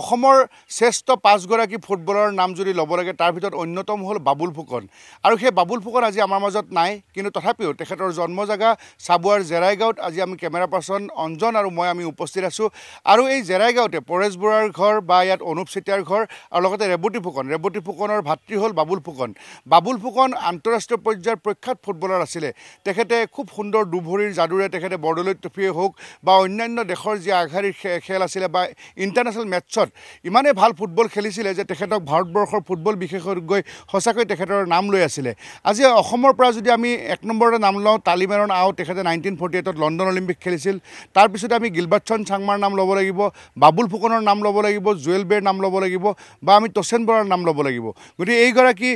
অসমৰ শ্ৰেষ্ঠ পাঁচগৰাকী ফুটবলৰ নাম যদি ল'ব লাগে তাৰ ভিতৰত অন্যতম হ'ল বাবুল ফুকন আৰু সেই বাবুল ফুকন আজি আমাৰ মাজত নাই কিন্তু তথাপিও তেখেতৰ জন্ম জেগা চাবুৱাৰ জেৰাইগাঁৱত আজি আমি কেমেৰা পাৰ্চন অঞ্জন আৰু মই আমি উপস্থিত আছোঁ আৰু এই জেৰাইগাঁৱতে পৰেশ বৰুৱাৰ ঘৰ বা ইয়াত অনুপ চেতিয়াৰ ঘৰ আৰু লগতে ৰেৱতী ফুকন ৰেৱতী ফুকনৰ ভাতৃ হ'ল বাবুল ফুকন বাবুল ফুকন আন্তঃৰাষ্ট্ৰীয় পৰ্যায়ৰ প্ৰখ্যাত ফুটবলাৰ আছিলে তেখেতে খুব সুন্দৰ দুভৰিৰ যাদুৰে তেখেতে বৰদলৈ টফিয়ে হওক বা অন্যান্য দেশৰ যি আগশাৰীৰ খেল আছিলে বা ইণ্টাৰনেশ্যনেল মেটছত পিছত ইমানেই ভাল ফুটবল খেলিছিলে যে তেখেতক ভাৰতবৰ্ষৰ ফুটবল বিশেষজ্ঞই সঁচাকৈ তেখেতৰ নাম লৈ আছিলে আজি অসমৰ পৰা যদি আমি এক নম্বৰতে নাম লওঁ তালিমেৰণ আও তেখেতে নাইনটিন ফৰ্টি এইটত লণ্ডন অলিম্পিক খেলিছিল তাৰপিছতে আমি গিলবাচন চাংমাৰ নাম ল'ব লাগিব বাবুল ফুকনৰ নাম ল'ব লাগিব জুৱেল বেৰ নাম ল'ব লাগিব বা আমি টচেন বৰাৰ নাম ল'ব লাগিব গতিকে এইগৰাকী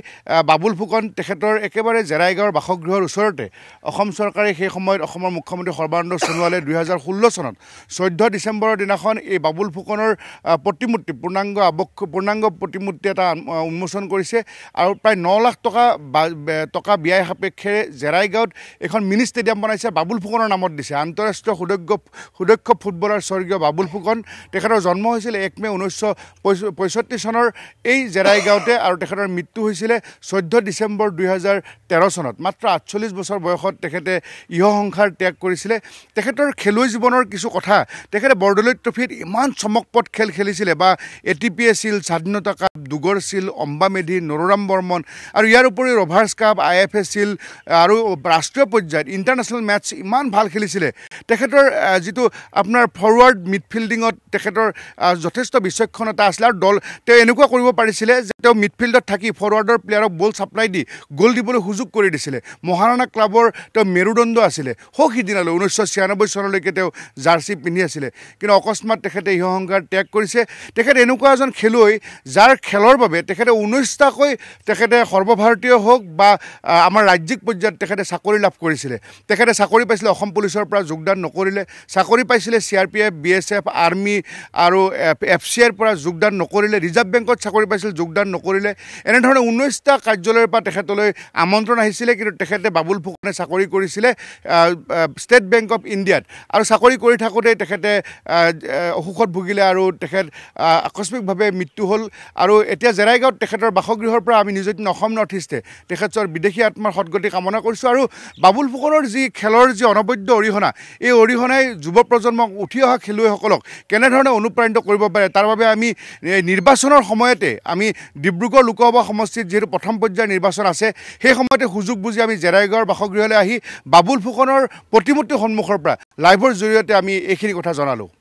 বাবুল ফুকন তেখেতৰ একেবাৰে জেৰাই গাঁৱৰ বাসগৃহৰ ওচৰতে অসম চৰকাৰে সেই সময়ত অসমৰ মুখ্যমন্ত্ৰী সৰ্বানন্দ সোণোৱালে দুহেজাৰ ষোল্ল চনত চৈধ্য ডিচেম্বৰৰ দিনাখন এই বাবুল ফুকনৰ প্ৰতিমূৰ্তি পূৰ্ণাংগ আৱক্ষ পূৰ্ণাংগ প্ৰতিমূৰ্তি এটা উন্মোচন কৰিছে আৰু প্ৰায় ন লাখ টকা টকা ব্যয় সাপেক্ষেৰে জেৰাইগাঁৱত এখন মিনি ষ্টেডিয়াম বনাইছে বাবুল ফুকনৰ নামত দিছে আন্তঃৰাষ্ট্ৰীয় সুদক্ষ সুদক্ষ ফুটবলাৰ স্বৰ্গীয় বাবুল ফুকন তেখেতৰ জন্ম হৈছিল এক মে' ঊনৈছশ পঁয়ষষ্ঠি চনৰ এই জেৰাই গাঁৱতে আৰু তেখেতৰ মৃত্যু হৈছিলে চৈধ্য ডিচেম্বৰ দুহেজাৰ তেৰ চনত মাত্ৰ আঠচল্লিছ বছৰ বয়সত তেখেতে ইহ সংসাৰ ত্যাগ কৰিছিলে তেখেতৰ খেলুৱৈ জীৱনৰ কিছু কথা তেখেতে বৰদলৈ ট্ৰফিত ইমান চমকপদ খেল খেলিছিলে আছিলে বা এ টি পি আছিল স্বাধীনতা কাপ দুগড় ছিল অম্বা মেধি নৰোৰাম বৰ্মন আৰু ইয়াৰ উপৰি Rovers cup I F A shield আৰু ৰাষ্ট্ৰীয় পৰ্যায়ত ইণ্টাৰনেশ্যনেল মেটচ ইমান ভাল খেলিছিলে তেখেতৰ যিটো আপোনাৰ ফৰৱাৰ্ড মিডফিল্ডিঙত তেখেতৰ যথেষ্ট বিচক্ষণতা আছিলে আৰু দল তেওঁ এনেকুৱা কৰিব পাৰিছিলে যে তেওঁ মিডফিল্ডত থাকি ফৰৱাৰ্ডৰ প্লেয়াৰক বল ছাপ্লাই দি গ'ল দিবলৈ সুযোগ কৰি দিছিলে মহাৰাণা ক্লাবৰ তেওঁ মেৰুদণ্ড আছিলে সৌ সিদিনালৈ ঊনৈছশ ছিয়ানব্বৈ চনলৈকে তেওঁ জাৰ্চি পিন্ধি আছিলে কিন্তু অকস্মাত তেখেতে অহংকাৰ ত্যাগ কৰিছে তেখেত এনেকুৱা এজন খেলুৱৈ যাৰ খেলৰ বাবে তেখেতে ঊনৈছটাকৈ তেখেতে সৰ্বভাৰতীয় হওক বা আমাৰ ৰাজ্যিক পৰ্যায়ত তেখেতে চাকৰি লাভ কৰিছিলে তেখেতে চাকৰি পাইছিলে অসম পুলিচৰ পৰা যোগদান নকৰিলে চাকৰি পাইছিলে C R P F B S F army আৰু এফ চি আইৰ পৰা যোগদান নকৰিলে ৰিজাৰ্ভ বেংকত চাকৰি পাইছিলে যোগদান নকৰিলে এনেধৰণে ঊনৈছটা কাৰ্যালয়ৰ পৰা তেখেতলৈ আমন্ত্ৰণ আহিছিলে কিন্তু তেখেতে বাবুল ফুকনে চাকৰি কৰিছিলে ষ্টেট বেংক অৱ ইণ্ডিয়াত আৰু চাকৰি কৰি থাকোঁতেই তেখেতে অসুখত ভুগিলে আৰু তেখেত আকস্মিকভাৱে মৃত্যু হ'ল আৰু এতিয়া জেৰাইগাঁৱত তেখেতৰ বাসগৃহৰ পৰা আমি নিজৰ অসম নৰ্থ ইষ্টে তেখেতৰ বিদেশী আত্মাৰ সদগতি কামনা কৰিছোঁ আৰু বাবুল ফুকনৰ যি খেলৰ যি অনবদ্য অৰিহণা এই অৰিহণাই যুৱ প্ৰজন্মক উঠি অহা খেলুৱৈসকলক কেনেধৰণে অনুপ্ৰাণিত কৰিব পাৰে তাৰ বাবে আমি নিৰ্বাচনৰ সময়তে আমি ডিব্ৰুগড় লোকসভা সমষ্টিত যিহেতু প্ৰথম পৰ্যায়ৰ নিৰ্বাচন আছে সেই সময়তে সুযোগ বুজি আমি জেৰাইগাঁৱৰ বাসগৃহলৈ আহি বাবুল ফুকনৰ প্ৰতিমূৰ্তি সন্মুখৰ পৰা লাইভৰ জৰিয়তে আমি এইখিনি কথা জনালোঁ